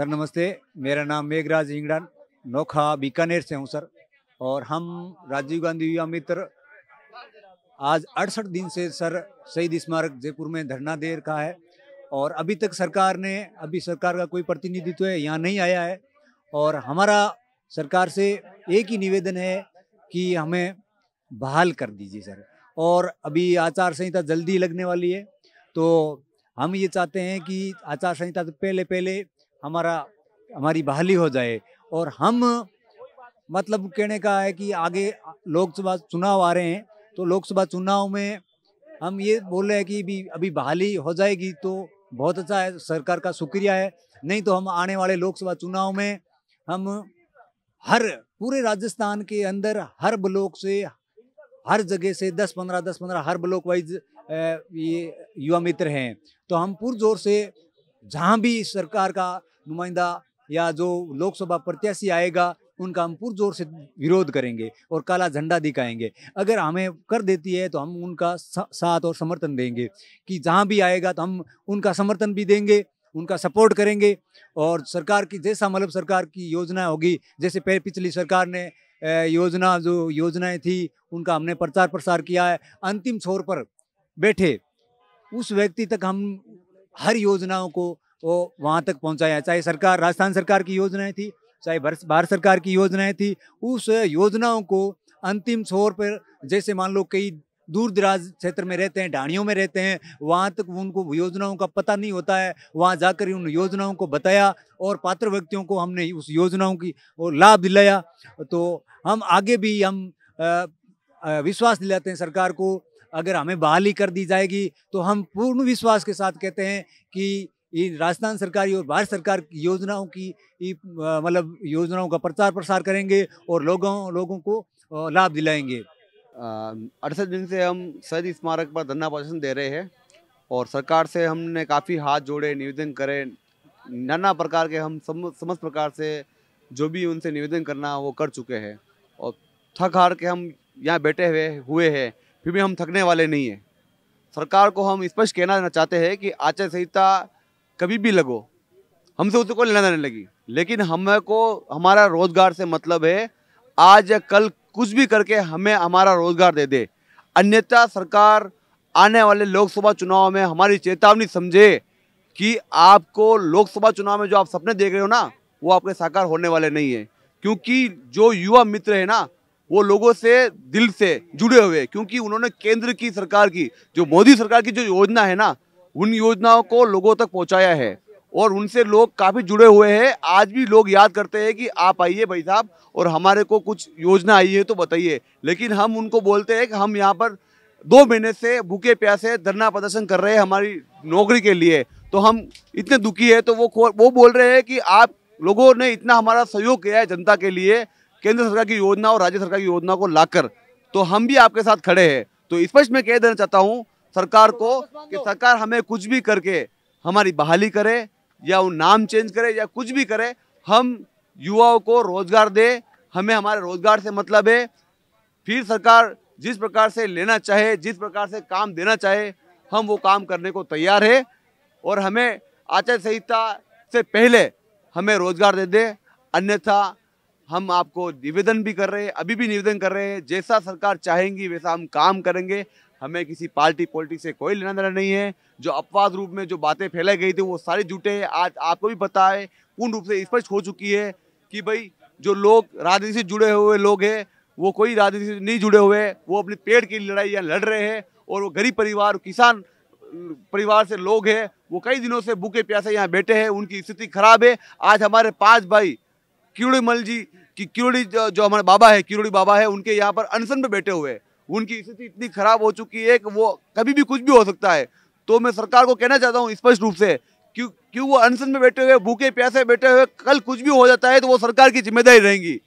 sir नमस्ते मेरा नाम मेघराज हिंगड़ान नोखा बीकानेर से हूँ सर और हम राजीव गांधी युवा मित्र आज अड़सठ दिन से सर शहीद स्मारक जयपुर में धरना दे रखा है और अभी तक सरकार ने अभी सरकार का कोई प्रतिनिधित्व है यहाँ नहीं आया है और हमारा सरकार से एक ही निवेदन है कि हमें बहाल कर दीजिए सर और अभी आचार संहिता जल्दी लगने वाली है तो हम ये चाहते हैं कि आचार संहिता से पहले पहले हमारा हमारी बहाली हो जाए और हम मतलब कहने का है कि आगे लोकसभा चुनाव आ रहे हैं तो लोकसभा चुनाव में हम ये बोल रहे हैं कि भी अभी बहाली हो जाएगी तो बहुत अच्छा है सरकार का शुक्रिया है नहीं तो हम आने वाले लोकसभा चुनाव में हम हर पूरे राजस्थान के अंदर हर ब्लॉक से हर जगह से दस पंद्रह दस पंद्रह हर ब्लॉक वाइज ये युवा मित्र हैं तो हम पुरजोर से जहाँ भी सरकार का नुमाइंदा या जो लोकसभा प्रत्याशी आएगा उनका हम पुरजोर से विरोध करेंगे और काला झंडा दिखाएंगे अगर हमें कर देती है तो हम उनका साथ और समर्थन देंगे कि जहाँ भी आएगा तो हम उनका समर्थन भी देंगे उनका सपोर्ट करेंगे और सरकार की जैसा मतलब सरकार की योजना होगी जैसे पिछली सरकार ने योजना जो योजनाएं थी उनका हमने प्रचार प्रसार किया है अंतिम छोर पर बैठे उस व्यक्ति तक हम हर योजनाओं को वो वहाँ तक पहुँचाया चाहे सरकार राजस्थान सरकार की योजनाएँ थी चाहे भारत सरकार की योजनाएँ थी उस योजनाओं को अंतिम छोर पर जैसे मान लो कई दूर दराज क्षेत्र में रहते हैं ढाणियों में रहते हैं वहाँ तक उनको योजनाओं का पता नहीं होता है वहाँ जाकर उन योजनाओं को बताया और पात्र व्यक्तियों को हमने उस योजनाओं की लाभ दिलाया तो हम आगे भी हम विश्वास दिलाते हैं सरकार को अगर हमें बहाली कर दी जाएगी तो हम पूर्ण विश्वास के साथ कहते हैं कि ये राजस्थान सरकार और भारत सरकार की योजनाओं की मतलब योजनाओं का प्रचार प्रसार करेंगे और लोगों लोगों को लाभ दिलाएंगे अड़सठ दिन से हम शहीद स्मारक पर धरना प्रदर्शन दे रहे हैं और सरकार से हमने काफ़ी हाथ जोड़े निवेदन करे नाना प्रकार के हम समस्त प्रकार से जो भी उनसे निवेदन करना वो कर चुके हैं और थक हार के हम यहाँ बैठे हुए हुए हैं फिर भी हम थकने वाले नहीं हैं सरकार को हम स्पष्ट कहना चाहते हैं कि आचार संहिता कभी भी लगो हमसे उसे कोई लेना देने लगी लेकिन हमें को हमारा रोजगार से मतलब है आज या कल कुछ भी करके हमें हमारा रोजगार दे दे अन्यथा सरकार आने वाले लोकसभा चुनाव में हमारी चेतावनी समझे कि आपको लोकसभा चुनाव में जो आप सपने देख रहे हो ना वो आपके साकार होने वाले नहीं है क्योंकि जो युवा मित्र है ना वो लोगों से दिल से जुड़े हुए क्योंकि उन्होंने केंद्र की सरकार की जो मोदी सरकार की जो योजना है ना उन योजनाओं को लोगों तक पहुंचाया है और उनसे लोग काफ़ी जुड़े हुए हैं आज भी लोग याद करते हैं कि आप आइए भाई साहब और हमारे को कुछ योजना आई है तो बताइए लेकिन हम उनको बोलते हैं कि हम यहाँ पर दो महीने से भूखे प्यासे धरना प्रदर्शन कर रहे हैं हमारी नौकरी के लिए तो हम इतने दुखी है तो वो वो बोल रहे हैं कि आप लोगों ने इतना हमारा सहयोग किया है जनता के लिए केंद्र सरकार की योजना और राज्य सरकार की योजना को लाकर तो हम भी आपके साथ खड़े हैं तो स्पष्ट मैं कह देना चाहता हूँ सरकार को कि सरकार हमें कुछ भी करके हमारी बहाली करे या वो नाम चेंज करे या कुछ भी करे हम युवाओं को रोजगार दे हमें हमारे रोजगार से मतलब है फिर सरकार जिस प्रकार से लेना चाहे जिस प्रकार से काम देना चाहे हम वो काम करने को तैयार है और हमें आचार संहिता से पहले हमें रोजगार दे दे अन्यथा हम आपको निवेदन भी कर रहे हैं अभी भी निवेदन कर रहे हैं जैसा सरकार चाहेंगी वैसा हम काम करेंगे हमें किसी पार्टी पॉलिटिक्स से कोई लेना देना नहीं है जो अपवाद रूप में जो बातें फैलाई गई थी वो सारी झूठे हैं आज आपको भी पता है पूर्ण रूप से स्पष्ट हो चुकी है कि भाई जो लोग राजनीति से जुड़े हुए लोग हैं वो कोई राजनीति से नहीं जुड़े हुए वो अपने पेड़ की लड़ाइयाँ लड़ रहे हैं और वो गरीब परिवार किसान परिवार से लोग हैं वो कई दिनों से भूखे प्यासे यहाँ बैठे हैं उनकी स्थिति खराब है आज हमारे पाँच भाई किरोड़ी मल जी की किरोड़ी जो, हमारे बाबा है किरोड़ी बाबा है उनके यहाँ पर अनशन पर बैठे हुए हैं उनकी स्थिति इतनी खराब हो चुकी है कि वो कभी भी कुछ भी हो सकता है तो मैं सरकार को कहना चाहता हूँ स्पष्ट रूप से क्यों क्यों वो अनशन में बैठे हुए भूखे प्यासे बैठे हुए कल कुछ भी हो जाता है तो वो सरकार की जिम्मेदारी रहेंगी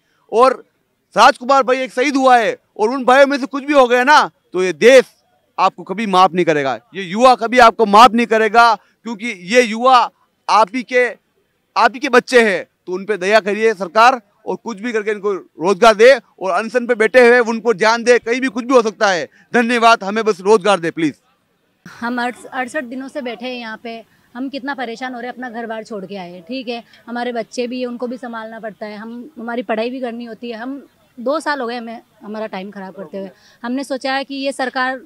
और राजकुमार भाई एक शहीद हुआ है और उन भाइयों में से कुछ भी हो गया ना तो ये देश आपको कभी माफ नहीं करेगा ये युवा कभी आपको माफ नहीं करेगा क्योंकि ये युवा आप ही के आप ही के बच्चे हैं तो उन पर दया करिए सरकार और कुछ भी करके इनको रोजगार दे और अनशन पे बैठे हुए उनको ध्यान दे कहीं भी कुछ भी हो सकता है धन्यवाद हमें बस रोजगार दे प्लीज़ हम अड़सठ दिनों से बैठे हैं यहाँ पे हम कितना परेशान हो रहे हैं अपना घर बार छोड़ के आए ठीक है हमारे बच्चे भी है उनको भी संभालना पड़ता है हम हमारी पढ़ाई भी करनी होती है हम दो साल हो गए हमें हमारा टाइम ख़राब करते हुए हमने सोचा है कि ये सरकार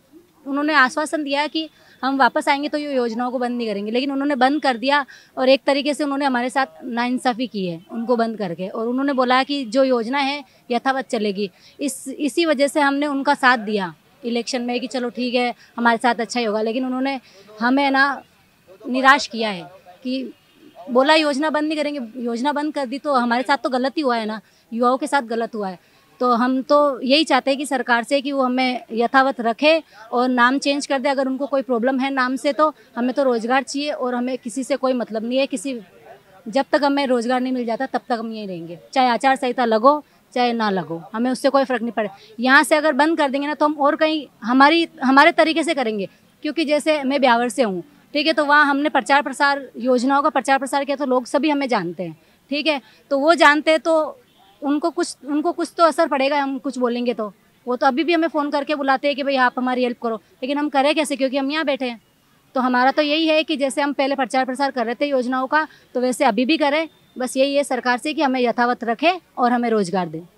उन्होंने आश्वासन दिया है कि हम वापस आएंगे तो ये योजनाओं को बंद नहीं करेंगे लेकिन उन्होंने बंद कर दिया और एक तरीके से उन्होंने हमारे साथ नाइंसाफ़ी की है उनको बंद करके और उन्होंने बोला कि जो योजना है यथावत चलेगी इस इसी वजह से हमने उनका साथ दिया इलेक्शन में कि चलो ठीक है हमारे साथ अच्छा ही होगा लेकिन उन्होंने हमें ना निराश किया है कि बोला योजना बंद नहीं करेंगे योजना बंद कर दी तो हमारे साथ तो गलत ही हुआ है ना युवाओं के साथ गलत हुआ है तो हम तो यही चाहते हैं कि सरकार से कि वो हमें यथावत रखे और नाम चेंज कर दे अगर उनको कोई प्रॉब्लम है नाम से तो हमें तो रोज़गार चाहिए और हमें किसी से कोई मतलब नहीं है किसी जब तक हमें रोज़गार नहीं मिल जाता तब तक हम यहीं रहेंगे चाहे आचार संहिता लगो चाहे ना लगो हमें उससे कोई फ़र्क नहीं पड़े यहाँ से अगर बंद कर देंगे ना तो हम और कहीं हमारी हमारे तरीके से करेंगे क्योंकि जैसे मैं ब्यावर से हूँ ठीक है तो वहाँ हमने प्रचार प्रसार योजनाओं का प्रचार प्रसार किया तो लोग सभी हमें जानते हैं ठीक है तो वो जानते हैं तो उनको कुछ उनको कुछ तो असर पड़ेगा हम कुछ बोलेंगे तो वो तो अभी भी हमें फ़ोन करके बुलाते हैं कि भाई आप हमारी हेल्प करो लेकिन हम करें कैसे क्योंकि हम यहाँ बैठे हैं तो हमारा तो यही है कि जैसे हम पहले प्रचार प्रसार कर रहे थे योजनाओं का तो वैसे अभी भी करें बस यही है सरकार से कि हमें यथावत रखें और हमें रोज़गार दें